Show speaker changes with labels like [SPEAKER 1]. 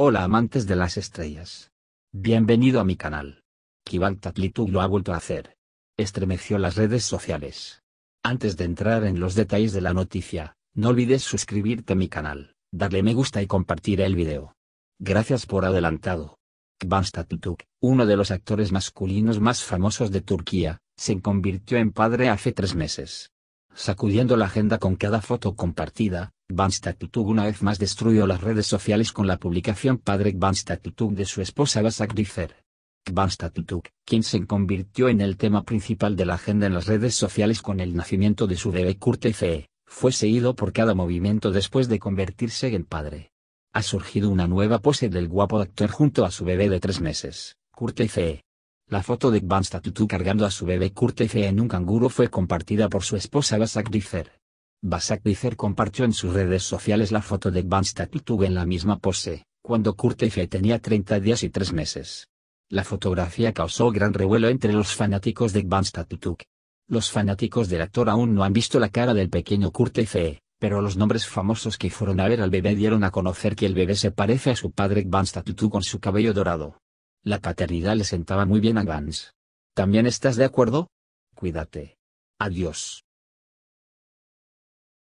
[SPEAKER 1] Hola amantes de las estrellas. Bienvenido a mi canal. Kivan Tatlituk lo ha vuelto a hacer. Estremeció las redes sociales. Antes de entrar en los detalles de la noticia, no olvides suscribirte a mi canal, darle me gusta y compartir el video. Gracias por adelantado. Kvan Tatlituk, uno de los actores masculinos más famosos de Turquía, se convirtió en padre hace tres meses sacudiendo la agenda con cada foto compartida, Van una vez más destruyó las redes sociales con la publicación Padre Van de su esposa Basak Griffer. Van quien se convirtió en el tema principal de la agenda en las redes sociales con el nacimiento de su bebé Kurt fue seguido por cada movimiento después de convertirse en padre. Ha surgido una nueva pose del guapo actor junto a su bebé de tres meses, Kurt la foto de Van Statutu cargando a su bebé Kurt en un canguro fue compartida por su esposa Basak Dizer. Basak Dizer compartió en sus redes sociales la foto de Van Tutu en la misma pose, cuando Kurt tenía 30 días y 3 meses. La fotografía causó gran revuelo entre los fanáticos de Van Statutuk. Los fanáticos del actor aún no han visto la cara del pequeño Kurt pero los nombres famosos que fueron a ver al bebé dieron a conocer que el bebé se parece a su padre Van Tutu con su cabello dorado. La paternidad le sentaba muy bien a Gans. ¿También estás de acuerdo? Cuídate. Adiós.